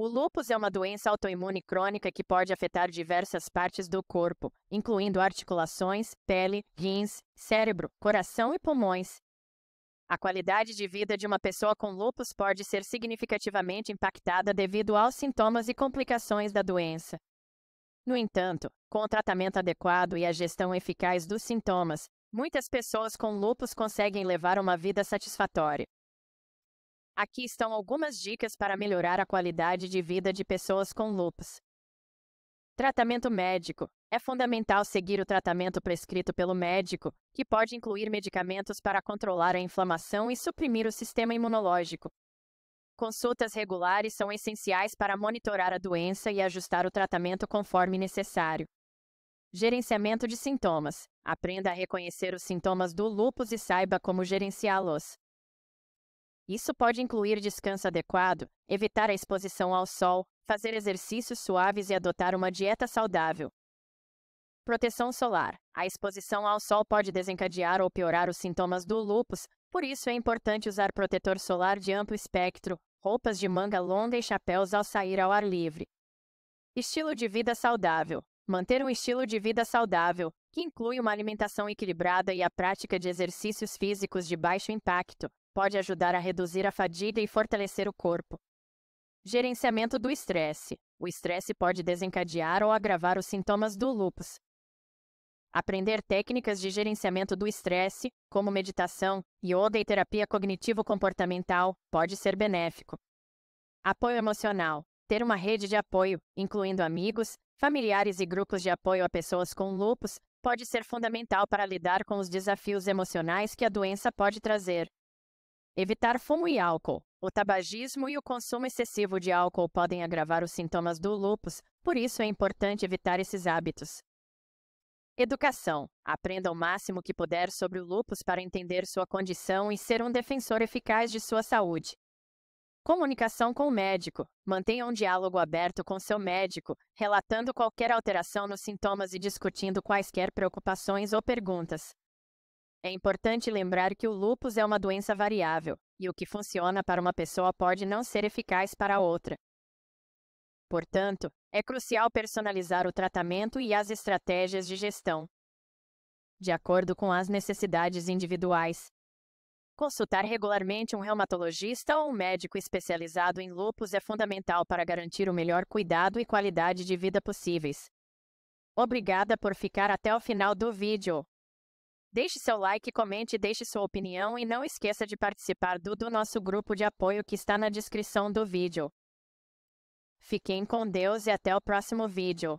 O lupus é uma doença autoimune crônica que pode afetar diversas partes do corpo, incluindo articulações, pele, rins, cérebro, coração e pulmões. A qualidade de vida de uma pessoa com lupus pode ser significativamente impactada devido aos sintomas e complicações da doença. No entanto, com o tratamento adequado e a gestão eficaz dos sintomas, muitas pessoas com lupus conseguem levar uma vida satisfatória. Aqui estão algumas dicas para melhorar a qualidade de vida de pessoas com lupus. Tratamento médico. É fundamental seguir o tratamento prescrito pelo médico, que pode incluir medicamentos para controlar a inflamação e suprimir o sistema imunológico. Consultas regulares são essenciais para monitorar a doença e ajustar o tratamento conforme necessário. Gerenciamento de sintomas. Aprenda a reconhecer os sintomas do lupus e saiba como gerenciá-los. Isso pode incluir descanso adequado, evitar a exposição ao sol, fazer exercícios suaves e adotar uma dieta saudável. Proteção solar. A exposição ao sol pode desencadear ou piorar os sintomas do lúpus, por isso é importante usar protetor solar de amplo espectro, roupas de manga longa e chapéus ao sair ao ar livre. Estilo de vida saudável. Manter um estilo de vida saudável, que inclui uma alimentação equilibrada e a prática de exercícios físicos de baixo impacto, pode ajudar a reduzir a fadiga e fortalecer o corpo. Gerenciamento do estresse. O estresse pode desencadear ou agravar os sintomas do lupus. Aprender técnicas de gerenciamento do estresse, como meditação, yoga e terapia cognitivo-comportamental, pode ser benéfico. Apoio emocional. Ter uma rede de apoio, incluindo amigos, familiares e grupos de apoio a pessoas com lupus, pode ser fundamental para lidar com os desafios emocionais que a doença pode trazer. Evitar fumo e álcool. O tabagismo e o consumo excessivo de álcool podem agravar os sintomas do lupus, por isso é importante evitar esses hábitos. Educação. Aprenda o máximo que puder sobre o lupus para entender sua condição e ser um defensor eficaz de sua saúde. Comunicação com o médico. Mantenha um diálogo aberto com seu médico, relatando qualquer alteração nos sintomas e discutindo quaisquer preocupações ou perguntas. É importante lembrar que o lupus é uma doença variável, e o que funciona para uma pessoa pode não ser eficaz para outra. Portanto, é crucial personalizar o tratamento e as estratégias de gestão, de acordo com as necessidades individuais. Consultar regularmente um reumatologista ou um médico especializado em lupus é fundamental para garantir o melhor cuidado e qualidade de vida possíveis. Obrigada por ficar até o final do vídeo. Deixe seu like, comente e deixe sua opinião e não esqueça de participar do, do nosso grupo de apoio que está na descrição do vídeo. Fiquem com Deus e até o próximo vídeo.